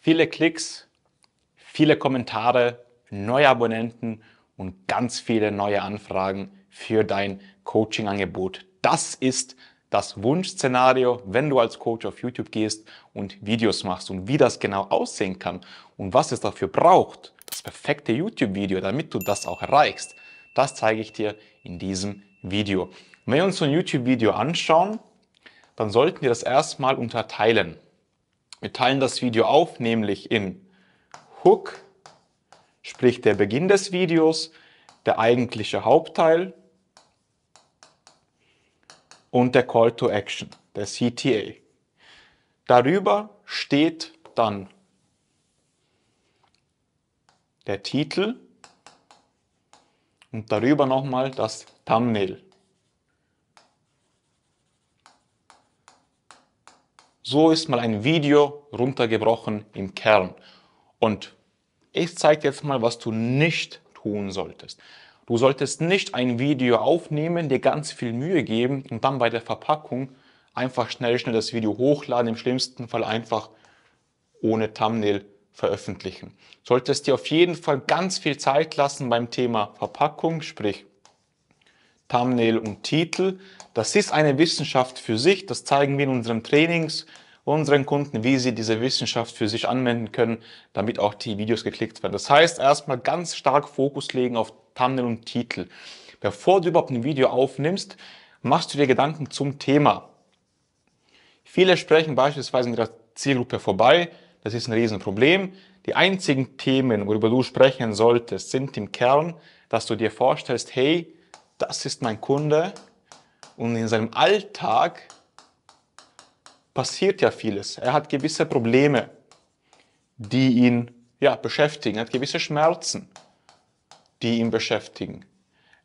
viele Klicks, viele Kommentare, neue Abonnenten und ganz viele neue Anfragen für dein Coaching-Angebot. Das ist das Wunschszenario, wenn du als Coach auf YouTube gehst und Videos machst und wie das genau aussehen kann und was es dafür braucht, das perfekte YouTube-Video, damit du das auch erreichst, das zeige ich dir in diesem Video. Wenn wir uns so ein YouTube-Video anschauen, dann sollten wir das erstmal unterteilen. Wir teilen das Video auf, nämlich in Hook, sprich der Beginn des Videos, der eigentliche Hauptteil und der Call to Action, der CTA. Darüber steht dann der Titel und darüber nochmal das Thumbnail. So ist mal ein Video runtergebrochen im Kern. Und ich zeige jetzt mal, was du nicht tun solltest. Du solltest nicht ein Video aufnehmen, dir ganz viel Mühe geben und dann bei der Verpackung einfach schnell, schnell das Video hochladen, im schlimmsten Fall einfach ohne Thumbnail veröffentlichen. Solltest dir auf jeden Fall ganz viel Zeit lassen beim Thema Verpackung, sprich Thumbnail und Titel. Das ist eine Wissenschaft für sich. Das zeigen wir in unseren Trainings unseren Kunden, wie sie diese Wissenschaft für sich anwenden können, damit auch die Videos geklickt werden. Das heißt, erstmal ganz stark Fokus legen auf Thumbnail und Titel. Bevor du überhaupt ein Video aufnimmst, machst du dir Gedanken zum Thema. Viele sprechen beispielsweise in ihrer Zielgruppe vorbei. Das ist ein Riesenproblem. Die einzigen Themen, worüber du sprechen solltest, sind im Kern, dass du dir vorstellst, hey, das ist mein Kunde und in seinem Alltag passiert ja vieles. Er hat gewisse Probleme, die ihn ja, beschäftigen. Er hat gewisse Schmerzen, die ihn beschäftigen.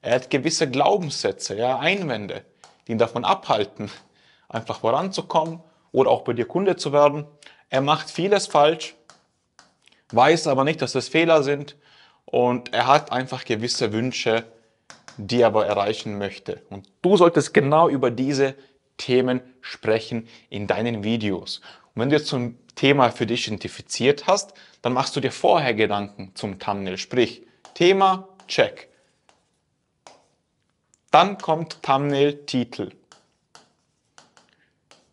Er hat gewisse Glaubenssätze, ja, Einwände, die ihn davon abhalten, einfach voranzukommen oder auch bei dir Kunde zu werden. Er macht vieles falsch, weiß aber nicht, dass es Fehler sind und er hat einfach gewisse Wünsche, die aber erreichen möchte. Und du solltest genau über diese Themen sprechen in deinen Videos. Und wenn du jetzt so ein Thema für dich identifiziert hast, dann machst du dir vorher Gedanken zum Thumbnail. Sprich, Thema, check. Dann kommt Thumbnail, Titel.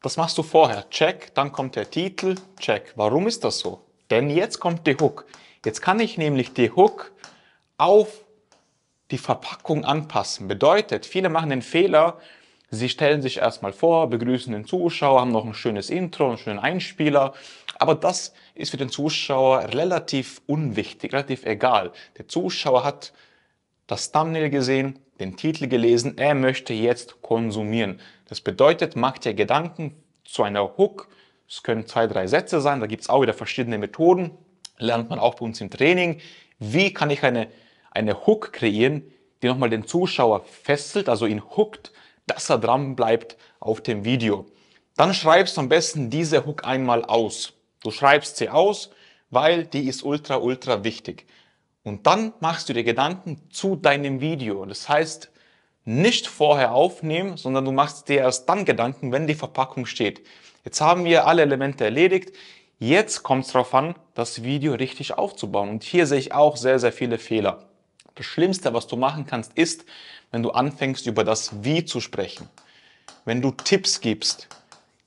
Das machst du vorher. Check, dann kommt der Titel, check. Warum ist das so? Denn jetzt kommt die Hook. Jetzt kann ich nämlich die Hook auf die Verpackung anpassen. Bedeutet, viele machen den Fehler, sie stellen sich erstmal vor, begrüßen den Zuschauer, haben noch ein schönes Intro, einen schönen Einspieler, aber das ist für den Zuschauer relativ unwichtig, relativ egal. Der Zuschauer hat das Thumbnail gesehen, den Titel gelesen, er möchte jetzt konsumieren. Das bedeutet, macht ihr Gedanken zu einer Hook, es können zwei, drei Sätze sein, da gibt es auch wieder verschiedene Methoden, lernt man auch bei uns im Training. Wie kann ich eine eine Hook kreieren, die nochmal den Zuschauer fesselt, also ihn hookt, dass er dran bleibt auf dem Video. Dann schreibst du am besten diese Hook einmal aus. Du schreibst sie aus, weil die ist ultra, ultra wichtig. Und dann machst du dir Gedanken zu deinem Video. Das heißt, nicht vorher aufnehmen, sondern du machst dir erst dann Gedanken, wenn die Verpackung steht. Jetzt haben wir alle Elemente erledigt. Jetzt kommt es darauf an, das Video richtig aufzubauen. Und hier sehe ich auch sehr, sehr viele Fehler. Das Schlimmste, was du machen kannst, ist, wenn du anfängst, über das Wie zu sprechen. Wenn du Tipps gibst.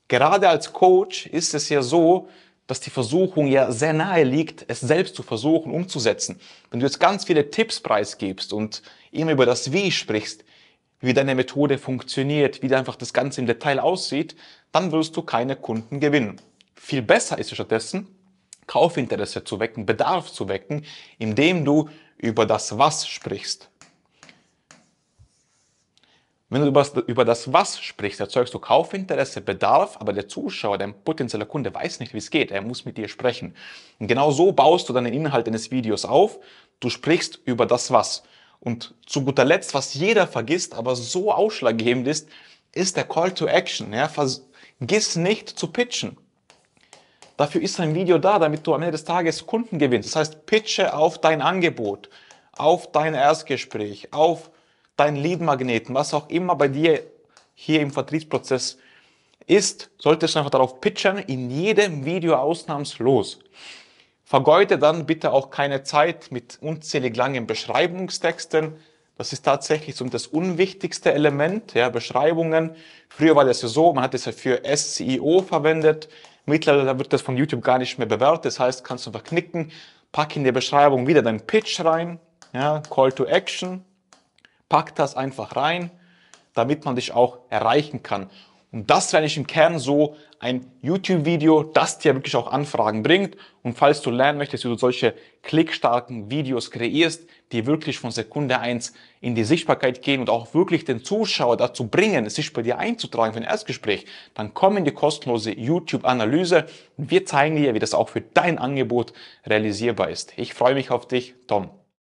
Gerade als Coach ist es ja so, dass die Versuchung ja sehr nahe liegt, es selbst zu versuchen, umzusetzen. Wenn du jetzt ganz viele Tipps preisgibst und immer über das Wie sprichst, wie deine Methode funktioniert, wie einfach das Ganze im Detail aussieht, dann wirst du keine Kunden gewinnen. Viel besser ist es stattdessen, Kaufinteresse zu wecken, Bedarf zu wecken, indem du über das Was sprichst. Wenn du über das Was sprichst, erzeugst du Kaufinteresse, Bedarf, aber der Zuschauer, dein potenzieller Kunde weiß nicht, wie es geht. Er muss mit dir sprechen. Und genau so baust du dann den Inhalt deines Videos auf. Du sprichst über das Was. Und zu guter Letzt, was jeder vergisst, aber so ausschlaggebend ist, ist der Call to Action. Ja, vergiss nicht zu pitchen. Dafür ist ein Video da, damit du am Ende des Tages Kunden gewinnst. Das heißt, pitche auf dein Angebot, auf dein Erstgespräch, auf dein Leadmagneten, was auch immer bei dir hier im Vertriebsprozess ist, solltest du einfach darauf pitchen, in jedem Video ausnahmslos. Vergeude dann bitte auch keine Zeit mit unzählig langen Beschreibungstexten. Das ist tatsächlich so das unwichtigste Element, ja, Beschreibungen. Früher war das ja so, man hat es ja für SEO verwendet. Mittlerweile wird das von YouTube gar nicht mehr bewertet. Das heißt, kannst du einfach knicken, pack in der Beschreibung wieder deinen Pitch rein, ja, Call to Action, pack das einfach rein, damit man dich auch erreichen kann. Und das wäre eigentlich im Kern so ein YouTube-Video, das dir wirklich auch Anfragen bringt. Und falls du lernen möchtest, wie du solche klickstarken Videos kreierst, die wirklich von Sekunde eins in die Sichtbarkeit gehen und auch wirklich den Zuschauer dazu bringen, sich bei dir einzutragen für ein Erstgespräch, dann komm in die kostenlose YouTube-Analyse und wir zeigen dir, wie das auch für dein Angebot realisierbar ist. Ich freue mich auf dich, Tom.